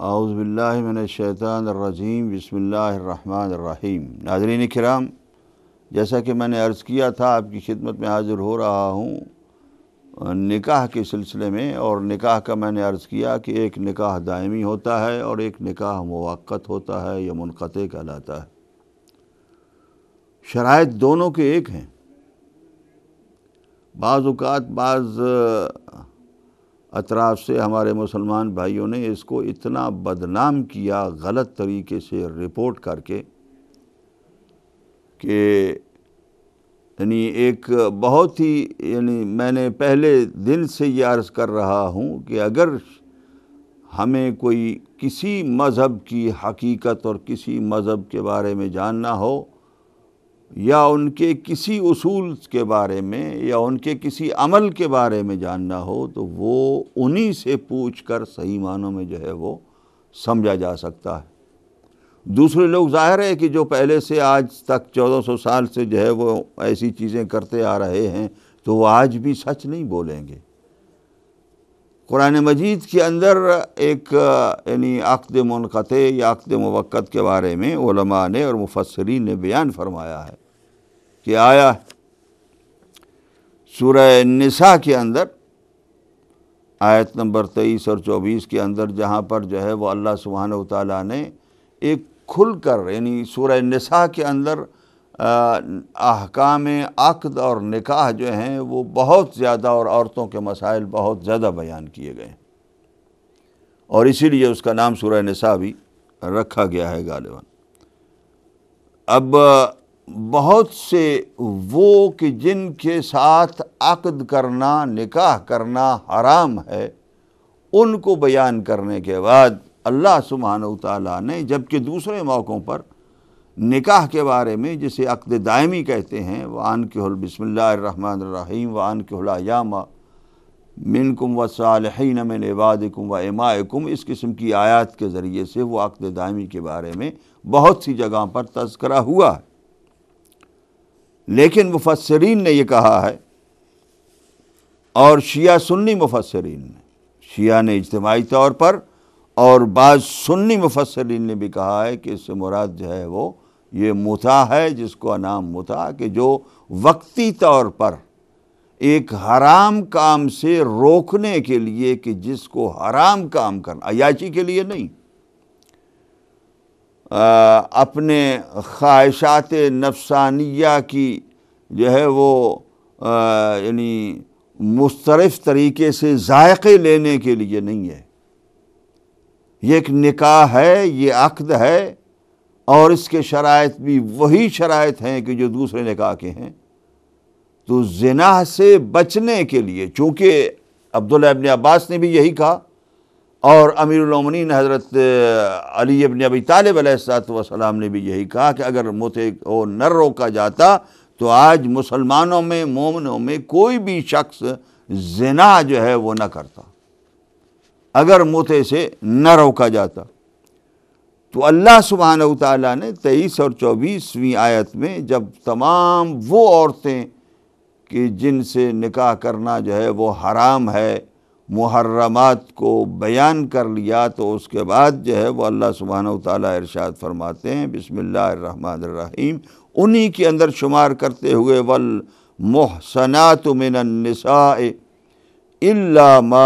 आउज़बिल्लिमिनशैतरजीम बसमीम नाजरीन कराम जैसा कि मैंने अर्ज़ किया था आपकी खिदमत में हाज़िर हो रहा हूँ निकाह के सिलसिले में और निकाह का मैंने अर्ज़ किया कि एक निकाह दायमी होता है और एक निकाह मवक़त होता है या मुनक़ कहलाता है शराय दोनों के एक हैं बाज़ात बाज़ अतराफ़ से हमारे मुसलमान भाइयों ने इसको इतना बदनाम किया गलत तरीके से रिपोर्ट करके कि यानी एक बहुत ही यानी मैंने पहले दिन से ये अर्ज़ कर रहा हूँ कि अगर हमें कोई किसी मज़हब की हकीकत और किसी मज़हब के बारे में जानना हो या उनके किसी उसूल के बारे में या उनके किसी अमल के बारे में जानना हो तो वो उन्हीं से पूछ कर सही मानों में जो है वो समझा जा सकता है दूसरे लोग जाहिर है कि जो पहले से आज तक 1400 साल से जो है वो ऐसी चीज़ें करते आ रहे हैं तो वो आज भी सच नहीं बोलेंगे कुरान मजीद के अंदर एक यानी अक़द मनक़ या अक़द मवक़त के बारे में ओलमा ने और मुफसरीन ने बयान फरमाया है कि आया सूरह निसा के अंदर आयत नंबर तेईस और चौबीस के अंदर जहाँ पर जो है वो अल्लाह सुबहान ताली ने एक कर यानी सूरह निसा के अंदर अहकाम अकद और निकाह जो हैं वो बहुत ज़्यादा और औरतों के मसाइल बहुत ज़्यादा बयान किए गए हैं और इसीलिए उसका नाम सूरह निसा भी रखा गया है गालिबा अब बहुत से वो कि जिनके साथ अक़द करना निकाह करना हराम है उनको बयान करने के बाद अल्लाह सुबहान ताली ने जबकि दूसरे मौक़ों पर निकाह के बारे में जिसे अक़द दायमी कहते हैं वान केहल बसमीम वान केहलायामा मिनकुम व सालहीन मिन इबादकुम व इमाकुम इस किस्म की आयात के ज़रिए से वो अक़द दायमी के बारे में बहुत सी जगह पर तस्करा हुआ है लेकिन मुफसरीन ने यह कहा है और शिया सुन्नी मुफसरीन ने शिया ने इजमाही तौर पर और बाद सुन्नी मुफसरीन ने भी कहा है कि इससे मुराद जो है वो ये मुता है जिसको नाम मुता कि जो वक्ती तौर पर एक हराम काम से रोकने के लिए कि जिसको हराम काम करना अयाची के लिए नहीं अपने ख्वाहिशात नफसानिया की जो है वो यानी मुस्तरफ तरीके से जायक़े लेने के लिए नहीं है ये एक निकाह है ये अक्द है और इसके शरात भी वही शरात हैं कि जो दूसरे निकाह के हैं तो जनाह से बचने के लिए चूँकि अब्दुल्ला इबन अब्बास ने भी यही कहा और अमीरमिन हज़रत अली अबन अबी तालब वसलाम ने भी यही कहा कि अगर मोते को न रोका जाता तो आज मुसलमानों में मोमनों में कोई भी शख्स जना जो है वो ना करता अगर मोते से न रोका जाता तो अल्लाह सुबहान ताली ने तेईस और चौबीसवीं आयत में जब तमाम वो औरतें कि जिनसे निकाह करना जो है वो हराम है मुहर्रमात को बयान कर लिया तो उसके बाद जो है वो अल्लाह सुबहान ताली इरशाद फरमाते हैं बिसमीम उन्हीं के अंदर शुमार करते हुए वल मोहसनात मिनसा मा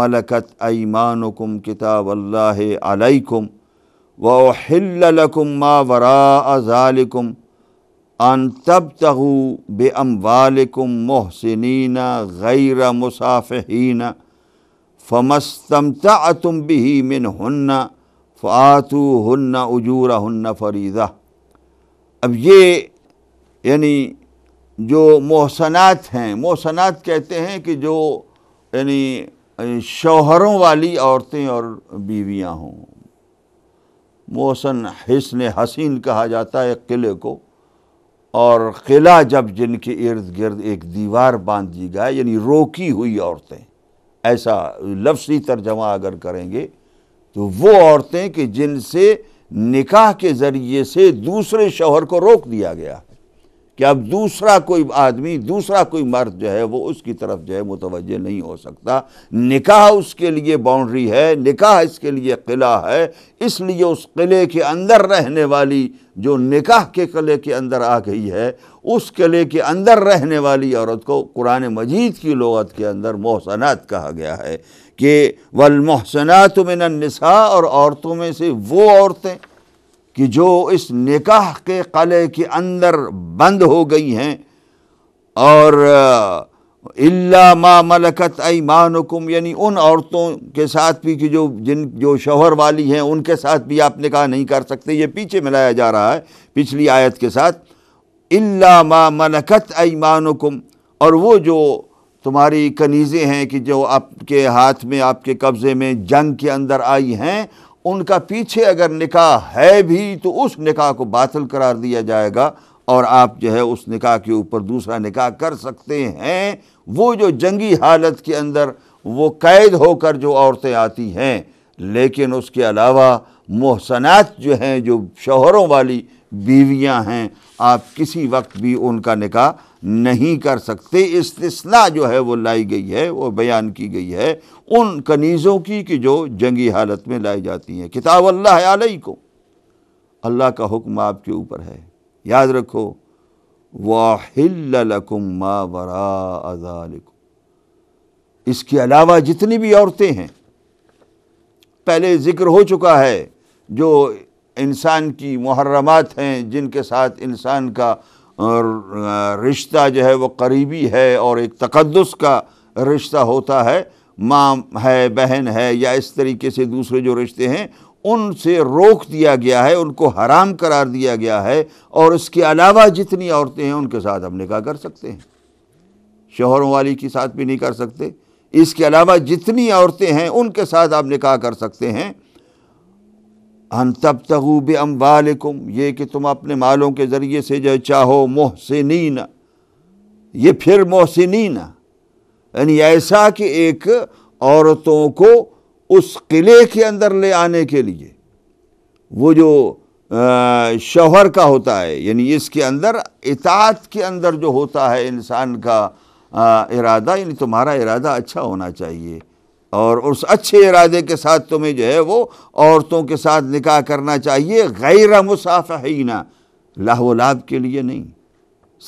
मलकत ईमानकुम किताब अलैकुम वहिल्लकुम मा वरा ज़ालिकुम अन तब तहु बे अम्बालकुम मोहसिन गैर मुसाफहीना फ़मस्तम तुम भी मिन हन्ना फ़ातू हन्ना उजूरा हन्ना फरीदा अब ये यानी जो मोहसनात हैं मोहसनात कहते हैं कि जो यानी शोहरों वाली औरतें और बीवियां हों मोहसन हसन हसीन कहा जाता है किले को और किला जब जिनके इर्द गिर्द एक दीवार बांध दी गई यानी रोकी हुई औरतें ऐसा लफ्सी तर्जमा अगर करेंगे तो वो औरतें कि जिनसे निकाह के ज़रिए से दूसरे शोहर को रोक दिया गया कि अब दूसरा कोई आदमी दूसरा कोई मर्द जो है वो उसकी तरफ जो है मुतवजह नहीं हो सकता निकाह उसके लिए बाउंड्री है निकाह इसके लिए किला है इसलिए उस किले के अंदर रहने वाली जो निकाह के किले के अंदर आ गई है उस किले के अंदर रहने वाली औरत को कुरान मजीद की लगत के अंदर मोहसनात कहा गया है कि वलमोहसनात मिनसा और औरतों में से वो औरतें कि जो इस निकाह के क़ले के अंदर बंद हो गई हैं और इल्ला मा मलकत ऐमानुकुम यानी उन औरतों के साथ भी कि जो जिन जो शोहर वाली हैं उनके साथ भी आप निकाह नहीं कर सकते ये पीछे मिलाया जा रहा है पिछली आयत के साथ इल्ला मा मलकत ऐमानुकुम और वो जो तुम्हारी कनीज़ें हैं कि जो आपके हाथ में आपके कब्ज़े में जंग के अंदर आई हैं उनका पीछे अगर निकाह है भी तो उस निकाह को बातिल करार दिया जाएगा और आप जो है उस निकाह के ऊपर दूसरा निकाह कर सकते हैं वो जो जंगी हालत के अंदर वो कैद होकर जो औरतें आती हैं लेकिन उसके अलावा मोहसनात जो हैं जो शोहरों वाली बीवियां हैं आप किसी वक्त भी उनका निकाह नहीं कर सकते इस्तना जो है वो लाई गई है वो बयान की गई है उन कनीज़ों की कि जो जंगी हालत में लाई जाती हैं किताब अल्लाह आलई को अल्लाह का हुक्म आपके ऊपर है याद रखो वाहिल्लकुम मा वरा अजालिक इसके अलावा जितनी भी औरतें हैं पहले ज़िक्र हो चुका है जो इंसान की मुहर्रमात हैं जिनके साथ इंसान का रिश्ता जो है वो करीबी है और एक तकदस का रिश्ता होता है माँ है बहन है या इस तरीके से दूसरे जो रिश्ते हैं उनसे रोक दिया गया है उनको हराम करार दिया गया है और इसके अलावा जितनी औरतें हैं उनके साथ हम निकाह कर सकते हैं शोहरों वाली के साथ भी नहीं कर सकते इसके अलावा जितनी औरतें हैं उनके साथ आप निकाह कर सकते हैं अन तब अम वालकुम ये कि तुम अपने मालों के ज़रिए से जो चाहो मोहसिन ये फिर मोहसिन यानी ऐसा कि एक औरतों को उस किले के अंदर ले आने के लिए वो जो शोहर का होता है यानी इसके अंदर इतात के अंदर जो होता है इंसान का इरादा यानी तुम्हारा इरादा अच्छा होना चाहिए और उस अच्छे इरादे के साथ तुम्हें जो है वो औरतों के साथ निकाह करना चाहिए गैर मुसाफहीना लाहवलाभ के लिए नहीं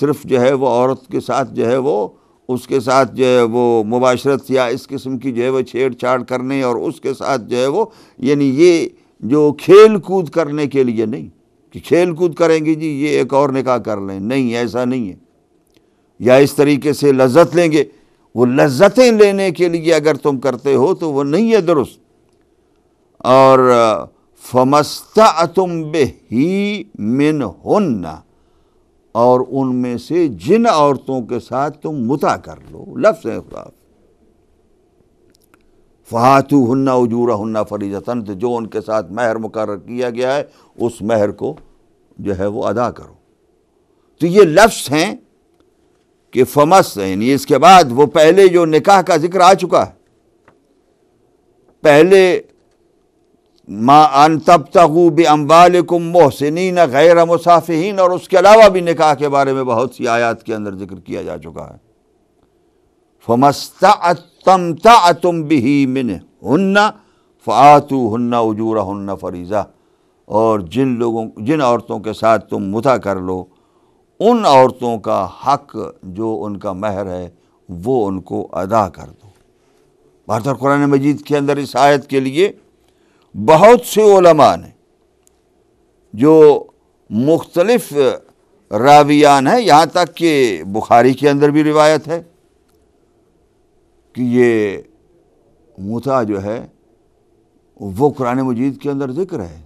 सिर्फ जो है वो औरत के साथ जो है वो उसके साथ जो है वो मुबाशरत या इस किस्म की जो है वो छेड़छाड़ करने और उसके साथ जो है वो यानी ये जो खेल कूद करने के लिए नहीं कि खेल कूद करेंगे जी ये एक और निकाह कर लें नहीं ऐसा नहीं है या इस तरीके से लज्जत लेंगे वो लज्जतें लेने के लिए अगर तुम करते हो तो वो नहीं है दुरुस्त और फमस्ता तुम बेही मिन होना और उनमें से जिन औरतों के साथ तुम मुता कर लो लफ्ज़ है खिलाफ हन्ना उजूरा हन्ना फरीजतन तो जो उनके साथ महर मुकर किया गया है उस महर को जो है वो अदा करो तो ये लफ्ज़ हैं कि फमस यानी इसके बाद वो पहले जो निकाह का जिक्र आ चुका है पहले माँ अन तब तगू बे अम्बाल कुम मोहसिन गैर मुसाफिन और उसके अलावा भी निकाह के बारे में बहुत सी आयात के अंदर जिक्र किया जा चुका है फमस्ता तुम भी मिन हन्ना फ़ातू हन्ना उजूरा हन्ना फरीज़ा और जिन लोगों जिन औरतों के साथ तुम मुता कर लो उन औरतों का हक जो उनका महर है वो उनको अदा कर दो भारत और कुरान मजीद के अंदर इस आयत के लिए बहुत से ओलमा ने जो मुख्तलफ़ रावियान हैं यहाँ तक कि बुखारी के अंदर भी रिवायत है कि ये मूसा जो है वो कुरान मजीद के अंदर ज़िक्र है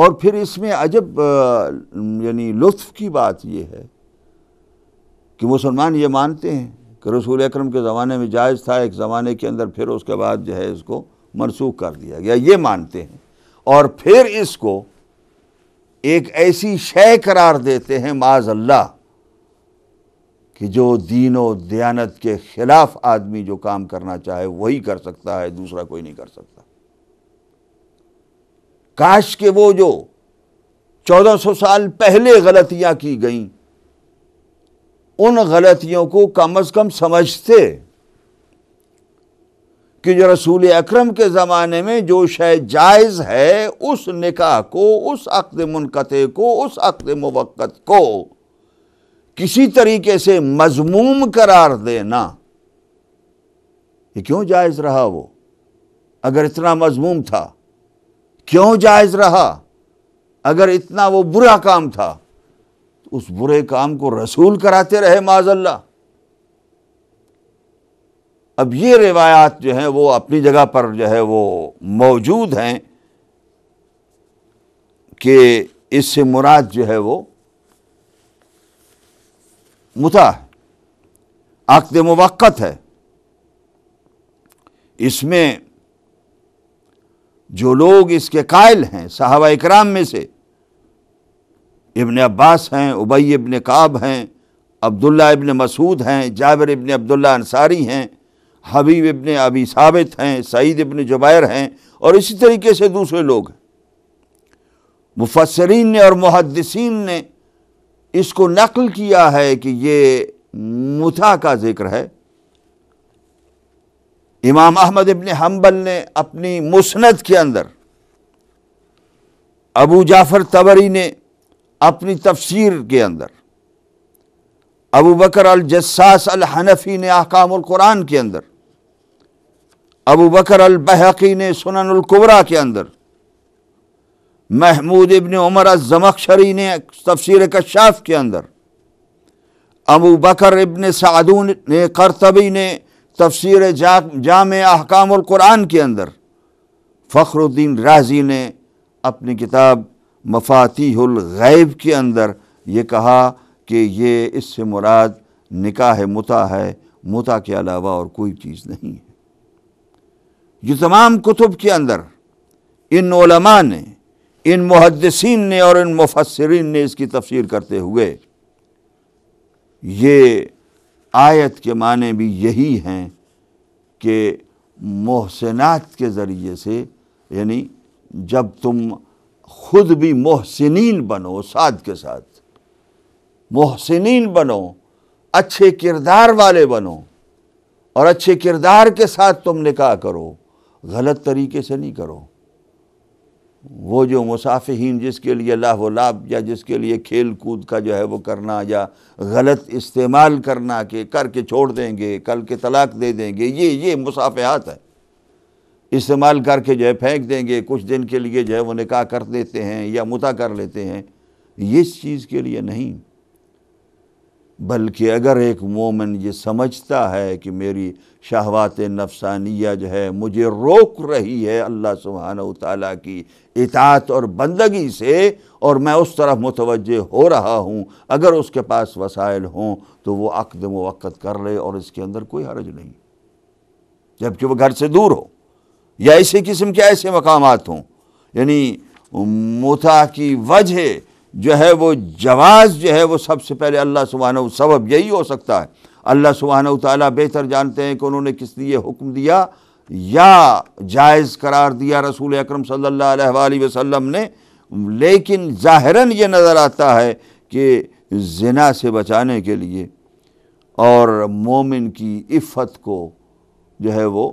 और फिर इसमें अजब यानी लुत्फ की बात यह है कि मुसलमान ये मानते हैं कि रसूल अक्रम के ज़माने में जायज़ था एक ज़माने के अंदर फिर उसके बाद जो है इसको मनसूख कर दिया गया ये मानते हैं और फिर इसको एक ऐसी शय करार देते हैं माज़ल्ला कि जो दीन व दयानत के ख़िलाफ़ आदमी जो काम करना चाहे वही कर सकता है दूसरा कोई नहीं कर सकता કાશ કે વો જો 1400 સાલ પહેલે غلطیاں કી ગઈ ઉન غلطیوں કો કમ از کم સમજે કે જો રસુલે અકরাম કે જમાને મેં જો શાય જાઈઝ હૈ ઉસ نکاح કો ઉસ અક્દ મુનકત કો ઉસ અક્દ મુવક્કત કો કિસી તરીકે સે મઝમૂમ કરાર દેના ય ક્યો જાઈઝ રહા વો અગર ઇતના મઝમૂમ થા क्यों जायज़ रहा अगर इतना वो बुरा काम था तो उस बुरे काम को रसूल कराते रहे माजल्ला अब ये रिवायात जो हैं वो अपनी जगह पर जो है वो मौजूद हैं कि इससे मुराद जो है वो मुता है आकद मुवक़त है इसमें जो लोग इसके कायल हैं सहाबा इकराम में से इबन अब्बास हैं उबई इबन काब हैं अब्दुल्ला इबन मसूद हैं जाबिर इबन अब्दुल्ला अंसारी हैं हबीब इबन अबी साबित हैं सईद इबन जुबैर हैं और इसी तरीके से दूसरे लोग हैं मुफसरीन ने और मुहदसिन ने इसको नकल किया है कि ये मुथा का ज़िक्र है इमाम अहमद इबन हम्बल ने अपनी मुसनत के अंदर अबू जाफ़र तबरी ने अपनी तफसीर के अंदर अबू बकर अल जस्सास अल हनफ़ी ने अहकामुल कुरान के अंदर अबू बकर अल बहकी ने अल कुबरा के अंदर महमूद इबन उमर जमखशरी ने तफसर कशाफ के अंदर अबू बकर इबन सादून ने करतबी ने तफसर जाम अहकाम के अंदर फ़खरुद्दीन राजी ने अपनी किताब मफातीब के अंदर ये कहा कि ये इससे मुराद निकाह मुता है मुता के अलावा और कोई चीज़ नहीं है ये तमाम कुतुब के अंदर इन ने इन मुहदसिन ने और इन मुफसरीन ने इसकी तफसीर करते हुए ये आयत के माने भी यही हैं कि मोहसिनात के ज़रिए से यानी जब तुम खुद भी मोहसिन बनो साद के साथ मोहसिन बनो अच्छे किरदार वाले बनो और अच्छे किरदार के साथ तुम निकाह करो गलत तरीके से नहीं करो वो जो मुसाफिन जिसके लिए लाभ लाभ या जिसके लिए खेल कूद का जो है वो करना या गलत इस्तेमाल करना के करके छोड़ देंगे कल के तलाक दे देंगे ये ये मुसाफियात है इस्तेमाल करके जो है फेंक देंगे कुछ दिन के लिए जो है वो निकाह कर देते हैं या मुता कर लेते हैं इस चीज़ के लिए नहीं बल्कि अगर एक मोमिन ये समझता है कि मेरी शहवात नफसानिया जो है मुझे रोक रही है अल्लाह सुबहान ताली की इतात और बंदगी से और मैं उस तरफ मुतवजह हो रहा हूँ अगर उसके पास वसाइल हों तो वो अकद मवक़त कर ले और इसके अंदर कोई हरज नहीं जबकि वह घर से दूर हो या इसी किस्म के ऐसे मकाम हों यानी मुता की वजह जो है वो जवाज़ जो है वो सबसे पहले अल्लाह सुबहान सबब यही हो सकता है अल्लाह सुबहान तला बेहतर जानते हैं कि उन्होंने किस लिए हुक्म दिया या जायज़ करार दिया रसूल अक्रम सल्ला वसम ने लेकिन ज़ाहरा ये नज़र आता है कि जना से बचाने के लिए और मोमिन की इफ़त को जो है वो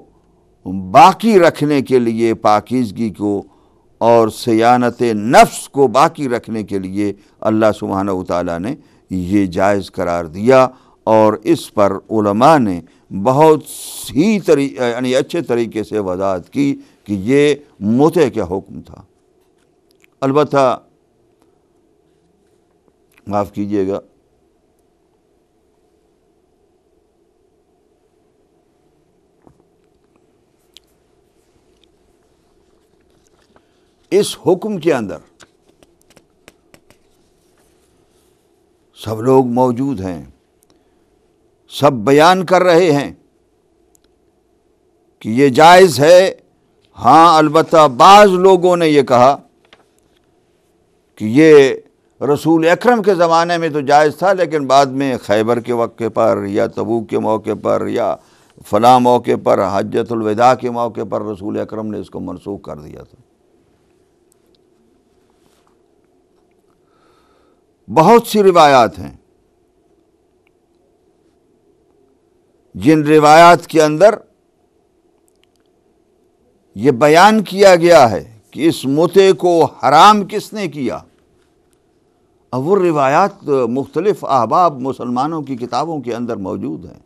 बाकी रखने के लिए पाकिजगी को और सयानत नफ्स को बाकी रखने के लिए अल्लाह सुबहान ताली ने ये जायज़ करार दिया और इस पर उलमा ने बहुत ही तरी यानी अच्छे तरीके से वजाहत की कि ये मोते का हुक्म था अलबत् माफ़ कीजिएगा इस हुक्म के अंदर सब लोग मौजूद हैं सब बयान कर रहे हैं कि ये जायज़ है हाँ अलबत् बाज़ लोगों ने ये कहा कि ये रसूल अकरम के ज़माने में तो जायज़ था लेकिन बाद में खैबर के वक्त पर या तबू के मौके पर या फला मौके पर हजतुलविदा के मौके पर रसूल अकरम ने इसको मनसूख कर दिया था बहुत सी रिवायात हैं जिन रिवायात के अंदर ये बयान किया गया है कि इस मुते को हराम किसने किया अब वो रिवायात मुख्तलिफ अहबाब मुसलमानों की किताबों के अंदर मौजूद हैं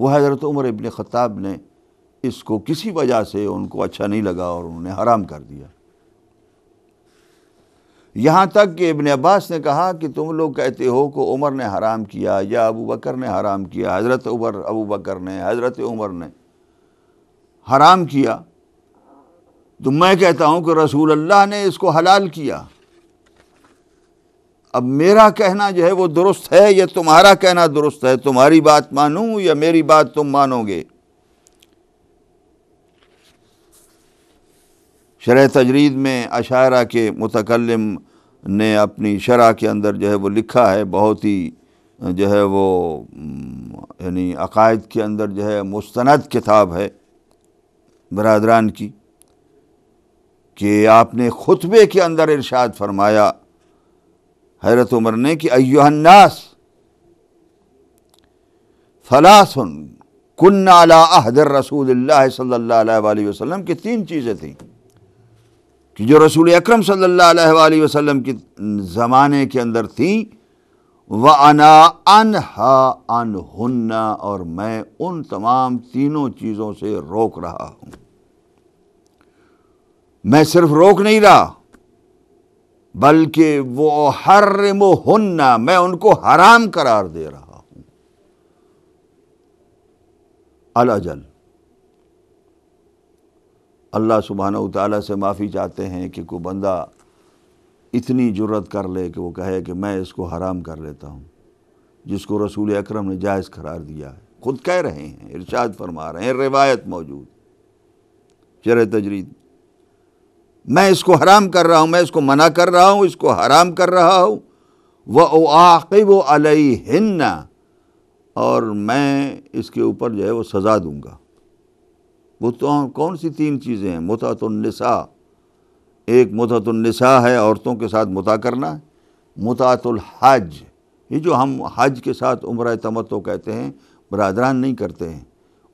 वह हज़रत उमर इबन ख़त्ताब ने इसको किसी वजह से उनको अच्छा नहीं लगा और उन्होंने हराम कर दिया यहाँ तक कि इबन अब्बास ने कहा कि तुम लोग कहते हो कि उमर ने हराम किया या अबू बकर ने हराम किया हज़रत उमर अबू बकर ने हज़रत उमर ने हराम किया तो मैं कहता हूँ कि रसूल अल्लाह ने इसको हलाल किया अब मेरा कहना जो है वो दुरुस्त है या तुम्हारा कहना दुरुस्त है तुम्हारी बात मानूँ या मेरी बात तुम मानोगे शरह तजरीद में अशारा के मतकलम ने अपनी शरह के अंदर जो है वो लिखा है बहुत ही जो है वो यानी अकायद के अंदर जो है मुस्ंद किताब है बरदरान की कि आपने खुतबे के अंदर इरशाद फरमाया हैरत उमर ने कि अयोहन्नास फलासन कुन्ना अला अहदर रसूल सल्ला वसलम की तीन चीज़ें थीं कि जो रसूल अक्रम सल्लल्लाहु के ज़माने के अंदर थी व अना अन हन्ना और मैं उन तमाम तीनों चीज़ों से रोक रहा हूँ मैं सिर्फ रोक नहीं रहा बल्कि वो हर हन्ना मैं उनको हराम करार दे रहा हूँ अलाजल अल्लाह सुबहाना ताली से माफ़ी चाहते हैं कि कोई बंदा इतनी जरूरत कर ले कि वो कहे कि मैं इसको हराम कर लेता हूँ जिसको रसूल अकरम ने जायज़ करार दिया है ख़ुद कह रहे हैं इर्शाद फरमा रहे हैं रिवायत मौजूद चर तजरीद मैं इसको हराम कर रहा हूँ मैं इसको मना कर रहा हूँ इसको हराम कर रहा हूँ वह आकिब अलई हिन्ना और मैं इसके ऊपर जो है वो सज़ा दूँगा वो तो कौन सी तीन चीज़ें हैं मुतातुलनसा एक मुतातुलनसा है औरतों के साथ मुता करना मुतातुल हज ये जो हम हज के साथ उम्र तमतो कहते हैं बरदरान नहीं करते हैं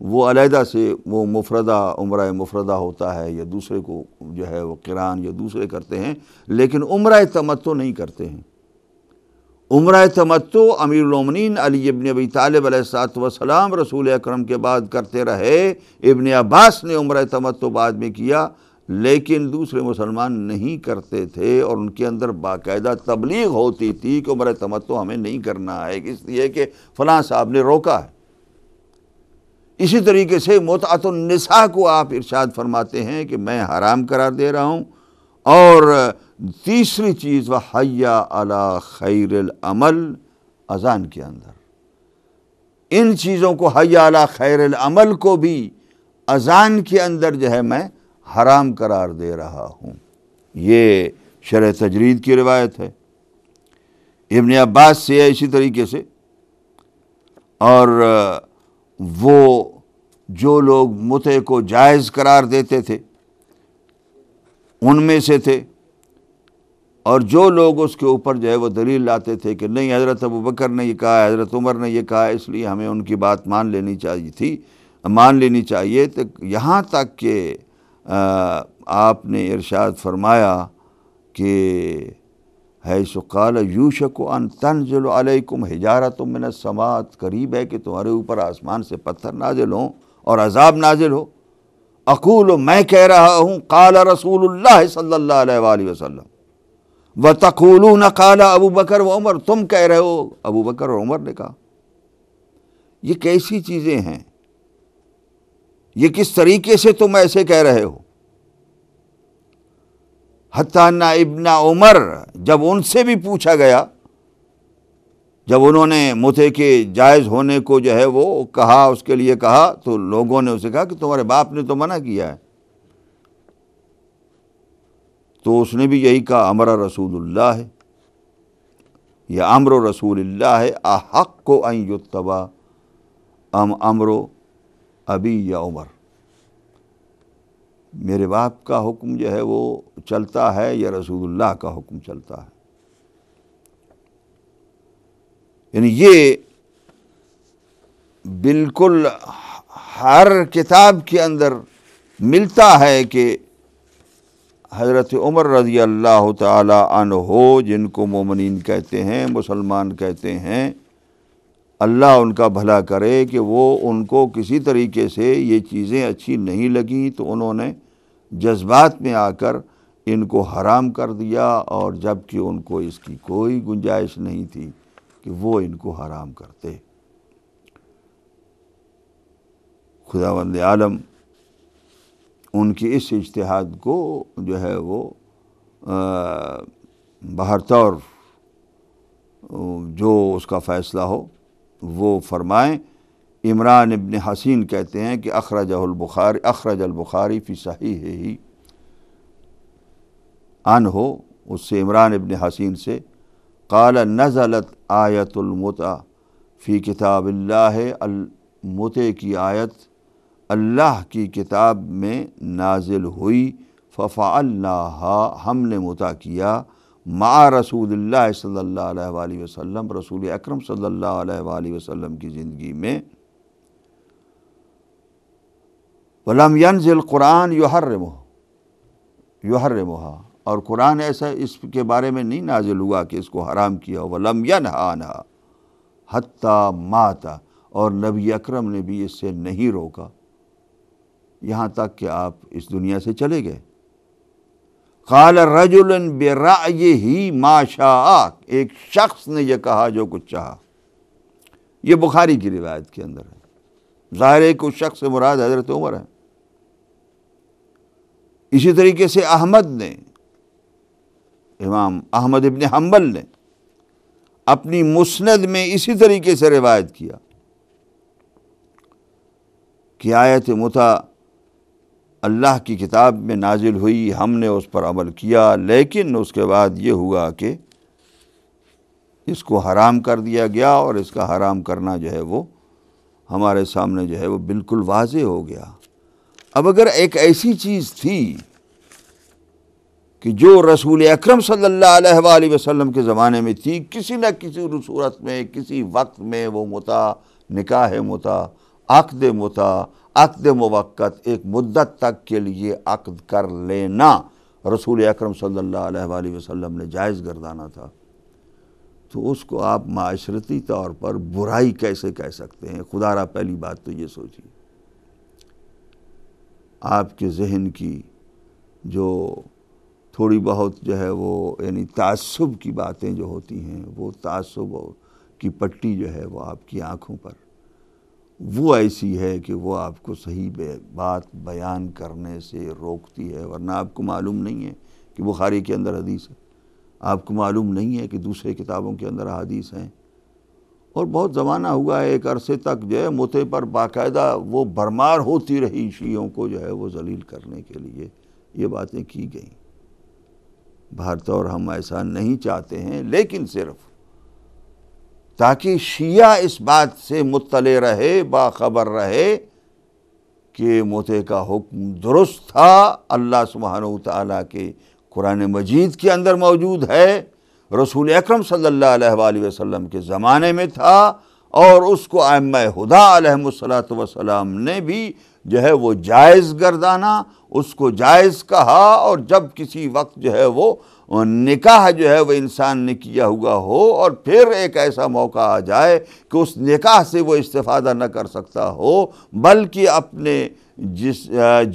वो अलहदा से वो मुफरदा उम्र मुफरदा होता है या दूसरे को जो है वो किरान या दूसरे करते हैं लेकिन उम्र तमतो नहीं करते हैं उम्र अमीर अमीरमिन अली इबन अबी तालब वसलाम रसूल अक्रम के बाद करते रहे इबन अब्बास ने उम्र तमतो बाद में किया लेकिन दूसरे मुसलमान नहीं करते थे और उनके अंदर बाकायदा तबलीग होती थी कि उम्र तमतो हमें नहीं करना है इसलिए कि फ़लाँ साहब ने रोका है इसी तरीके से मोतातुलनसा को आप इर्शाद फरमाते हैं कि मैं हराम करार दे रहा हूँ और तीसरी चीज़ वह हया अला खैर अमल अजान के अंदर इन चीज़ों को हया अला खैर अमल को भी अजान के अंदर जो है मैं हराम करार दे रहा हूँ ये शर तजरीद की रिवायत है इबन अब्बास से है इसी तरीके से और वो जो लोग मुते को जायज़ करार देते थे उनमें से थे और जो लोग उसके ऊपर जो है वो दलील लाते थे कि नहीं हज़रत अबू बकर ने ये कहा हज़रत उमर ने ये कहा इसलिए हमें उनकी बात मान लेनी चाहिए थी मान लेनी चाहिए तो यहाँ तक कि आपने इरशाद फरमाया कि है सुकाल यूशक अन तनजल अलैकुम हिजारा तुम मैंने समात करीब है कि तुम्हारे ऊपर आसमान से पत्थर नाजिल हों और अजाब नाजिल हो अकूल मैं कह रहा हूँ काला रसूल सल्ला वसलम व तकूलू न काला अबू बकर व उमर तुम कह रहे हो अबू बकर और उमर ने कहा ये कैसी चीज़ें हैं ये किस तरीके से तुम ऐसे कह रहे हो हताना इब्ना उमर जब उनसे भी पूछा गया जब उन्होंने मुथे के जायज़ होने को जो है वो कहा उसके लिए कहा तो लोगों ने उसे कहा कि तुम्हारे बाप ने तो मना किया है तो उसने भी यही कहा अमरा रसूलुल्लाह है या अमर रसूलुल्लाह है अहक को अन युतबा अम अमरो अभी या उमर मेरे बाप का हुक्म जो है वो चलता है या रसूलुल्लाह का हुक्म चलता है यानी ये बिल्कुल हर किताब के अंदर मिलता है कि हज़रत उमर रज़ी अल्लाह हो जिनको मोमिन कहते हैं मुसलमान कहते हैं अल्लाह उनका भला करे कि वो उनको किसी तरीके से ये चीज़ें अच्छी नहीं लगीं तो उन्होंने जज्बात में आकर इनको हराम कर दिया और जबकि उनको इसकी कोई गुंजाइश नहीं थी कि वो इनको हराम करते खुदावंद आलम उनके इस इज्तहाद को जो है वो तौर जो उसका फ़ैसला हो वो फरमाएँ इमरान इबन हसीन कहते हैं कि अखरज बुखारी अखरज अलबुखारी फ़ी सही है ही अन हो उससे इमरान इबन हसीन से काल नज़लत आयतुलमता फ़ी किताबिल्ला अल की आयत अल्लाह की किताब में नाजिल हुई फ़फ़ाल्ला हमने मुता किया मा रसूल सल्ला वसम रसूल अक्रम सल्ला वसम की ज़िंदगी में वलम यंजिल कुरान योहर युहर्रमोहा और कुरान ऐसा इसके बारे में नहीं नाजिल हुआ कि इसको हराम किया हो वलम यनहा हत्ता माता और नबी अकरम ने भी इससे नहीं रोका यहाँ तक कि आप इस दुनिया से चले गए खाल रजुल बेरा ही माशा एक शख्स ने यह कहा जो कुछ चाह ये बुखारी की रिवायत के अंदर है ज़ाहिर एक उस शख्स से मुराद हजरत उमर है इसी तरीके से अहमद ने इमाम अहमद इबन हम्बल ने अपनी मुस्ंद में इसी तरीके से रिवायत किया कि आयत मुता अल्लाह की किताब में नाजिल हुई हमने उस पर अमल किया लेकिन उसके बाद ये हुआ कि इसको हराम कर दिया गया और इसका हराम करना जो है वो हमारे सामने जो है वो बिल्कुल वाज हो गया अब अगर एक ऐसी चीज़ थी कि जो रसूल अक्रम सल्ला अलैहि के ज़माने में थी किसी न किसी सूरत में किसी वक्त में वो मुता निकाह मुता आकद मुता अकद मवक़त एक मुद्दत तक के लिए अकद कर लेना रसूल अक्रम वसल्लम ने जायज़ गर्दाना था तो उसको आप माशरती तौर पर बुराई कैसे कह सकते हैं खुदारा पहली बात तो ये सोचिए आपके जहन की जो थोड़ी बहुत जो है वो यानी तसब की बातें जो होती हैं वो तसब की पट्टी जो है वो आपकी आँखों पर वो ऐसी है कि वो आपको सही बात बयान करने से रोकती है वरना आपको मालूम नहीं है कि बुखारी के अंदर हदीस है आपको मालूम नहीं है कि दूसरे किताबों के अंदर हदीस हैं और बहुत ज़माना हुआ है एक अरसे तक जो है मोते पर बाकायदा वो भरमार होती रही शीयों को जो है वो जलील करने के लिए ये बातें की गई भारत और हम ऐसा नहीं चाहते हैं लेकिन सिर्फ़ ताकि शिया इस बात से मुतले रहे बाखबर रहे कि मोते का हुक्म दुरुस्त था अल्लाह सुबहान तला के कुरान मजीद के अंदर मौजूद है रसूल अक्रम सल्ला वसम के ज़माने में था और उसको आम हुदा वसलाम ने भी जो है वो जायज़ गर्दाना उसको जायज़ कहा और जब किसी वक्त जो है वो निकाह जो है वह इंसान ने किया हुआ हो और फिर एक ऐसा मौका आ जाए कि उस निकाह से वो इस्तेफादा न कर सकता हो बल्कि अपने जिस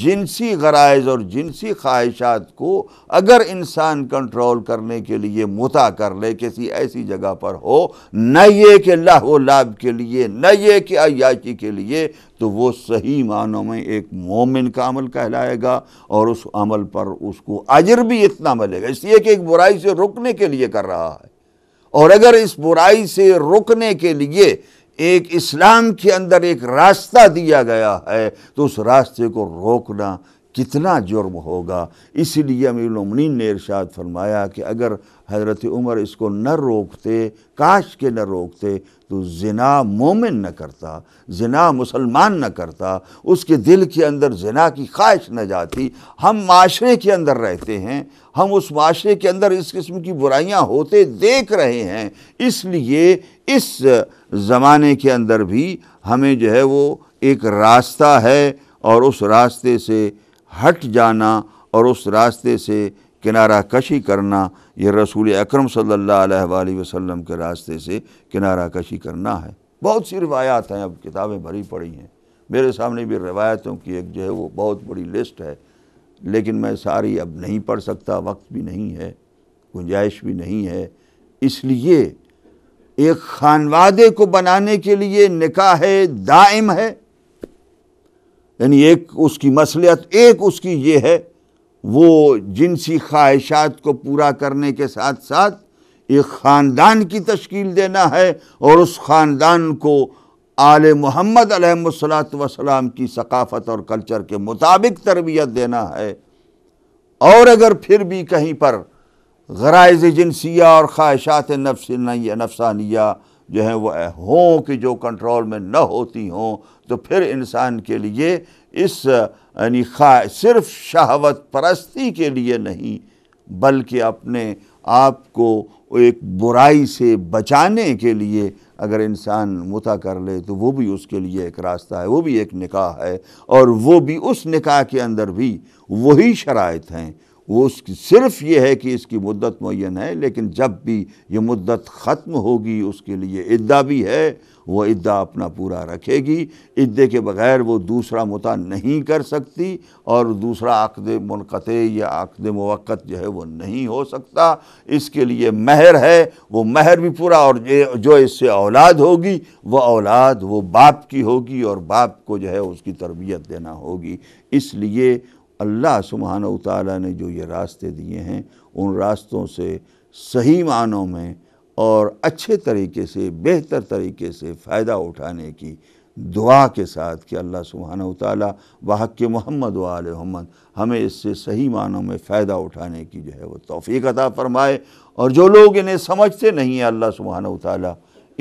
जिनसी गरज और जिनसी ख्वाहिशात को अगर इंसान कंट्रोल करने के लिए मुता कर ले किसी ऐसी जगह पर हो न ये कि लाहो लाभ के लिए न ये कि अयाची के लिए तो वो सही मानों में एक मोमिन का अमल कहलाएगा और उस अमल पर उसको अजर भी इतना मिलेगा इसलिए कि एक बुराई से रुकने के लिए कर रहा है और अगर इस बुराई से रुकने के लिए एक इस्लाम के अंदर एक रास्ता दिया गया है तो उस रास्ते को रोकना कितना जुर्म होगा इसीलिए अमीरमिन ने इरशाद फरमाया कि अगर हज़रत उमर इसको न रोकते काश के न रोकते तो जना मोमिन न करता जना मुसलमान न करता उसके दिल के अंदर जना की ख्वाहिश न जाती हम माशरे के अंदर रहते हैं हम उस माशरे के अंदर इस किस्म की बुराइयां होते देख रहे हैं इसलिए इस ज़माने के अंदर भी हमें जो है वो एक रास्ता है और उस रास्ते से हट जाना और उस रास्ते से किनारा कशी करना यह रसूल अक्रम सल्लल्लाहु वसल्लम के रास्ते से किनारा कशी करना है बहुत सी रवायात हैं अब किताबें भरी पड़ी हैं मेरे सामने भी रवायतों की एक जो है वो बहुत बड़ी लिस्ट है लेकिन मैं सारी अब नहीं पढ़ सकता वक्त भी नहीं है गुंजाइश भी नहीं है इसलिए एक खानवादे को बनाने के लिए निकाह दायम है यानी एक उसकी मसलियत एक उसकी ये है वो जिनसी ख्वाहिशात को पूरा करने के साथ साथ एक ख़ानदान की तश्कील देना है और उस ख़ानदान को आल मोहम्मद वसलाम की सकाफ़त और कल्चर के मुताबिक तरबियत देना है और अगर फिर भी कहीं पर गराइज जिनसिया और ख्वाहिशात नफसानिया जो है वह हों कि जो कंट्रोल में न होती हों तो फिर इंसान के लिए इस यानी सिर्फ शहावत परस्ती के लिए नहीं बल्कि अपने आप को एक बुराई से बचाने के लिए अगर इंसान मुता कर ले तो वो भी उसके लिए एक रास्ता है वो भी एक निकाह है और वो भी उस निकाह के अंदर भी वही शराइत हैं वो उसकी सिर्फ ये है कि इसकी मुद्दत मुन है लेकिन जब भी ये मुद्दत ख़त्म होगी उसके लिए इद्दा भी है वह इद्दा अपना पूरा रखेगी इद्दे के बगैर वो दूसरा मुता नहीं कर सकती और दूसरा आकद मनक़त या आकद मवक़त जो है वो नहीं हो सकता इसके लिए महर है वो महर भी पूरा और जो इससे औलाद होगी वह औलाद वो बाप की होगी और बाप को जो है उसकी तरबियत देना होगी इसलिए अल्लाह सुबहान तला ने जो ये रास्ते दिए हैं उन रास्तों से सही मानों में और अच्छे तरीके से बेहतर तरीके से फ़ायदा उठाने की दुआ के साथ कि अल्लाह सुबहान ताली वाहक के मोहम्मद वाल मोहम्मद हमें इससे सही मानों में फ़ायदा उठाने की जो है वो तोफ़ी अदा फ़रमाए और जो लोग इन्हें समझते नहीं हैं अल्लाह सुबहान ताली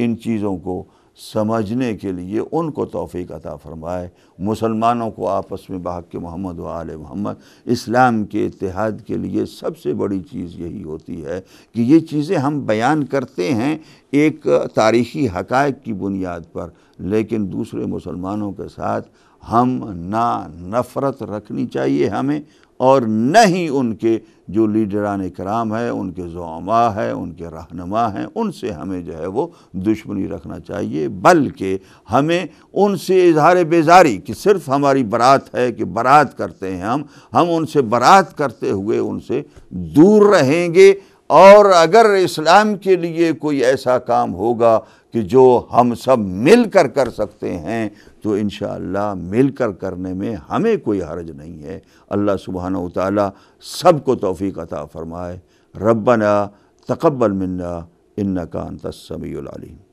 इन चीज़ों को समझने के लिए उनको तोफ़ी अता फ़रमाए मुसलमानों को आपस में बाहक के मोहम्मद आल मोहम्मद इस्लाम के इतिहाद के लिए सबसे बड़ी चीज़ यही होती है कि ये चीज़ें हम बयान करते हैं एक तारीख़ी हक़ की बुनियाद पर लेकिन दूसरे मुसलमानों के साथ हम ना नफ़रत रखनी चाहिए हमें और न ही उनके जो लीडरान कराम है उनके जोमा है उनके रहनमा हैं उनसे हमें जो है वो दुश्मनी रखना चाहिए बल्कि हमें उनसे इजहार बेजारी कि सिर्फ हमारी बरात है कि बरात करते हैं हम हम उनसे बरात करते हुए उनसे दूर रहेंगे और अगर इस्लाम के लिए कोई ऐसा काम होगा कि जो हम सब मिल कर कर सकते हैं तो इन मिल कर करने में हमें कोई हरज नहीं है अल्लाह सुबहाना तौ सब को तोफ़ी अता फ़रमाए रबना तकबल मन्ना इन्ना का तस्मी